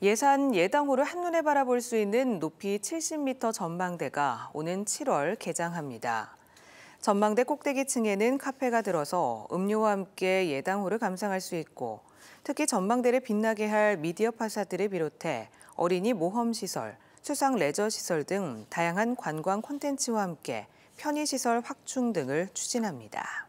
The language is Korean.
예산 예당호를 한눈에 바라볼 수 있는 높이 70m 전망대가 오는 7월 개장합니다. 전망대 꼭대기층에는 카페가 들어서 음료와 함께 예당호를 감상할 수 있고 특히 전망대를 빛나게 할 미디어 파사드를 비롯해 어린이 모험시설, 수상 레저시설 등 다양한 관광 콘텐츠와 함께 편의시설 확충 등을 추진합니다.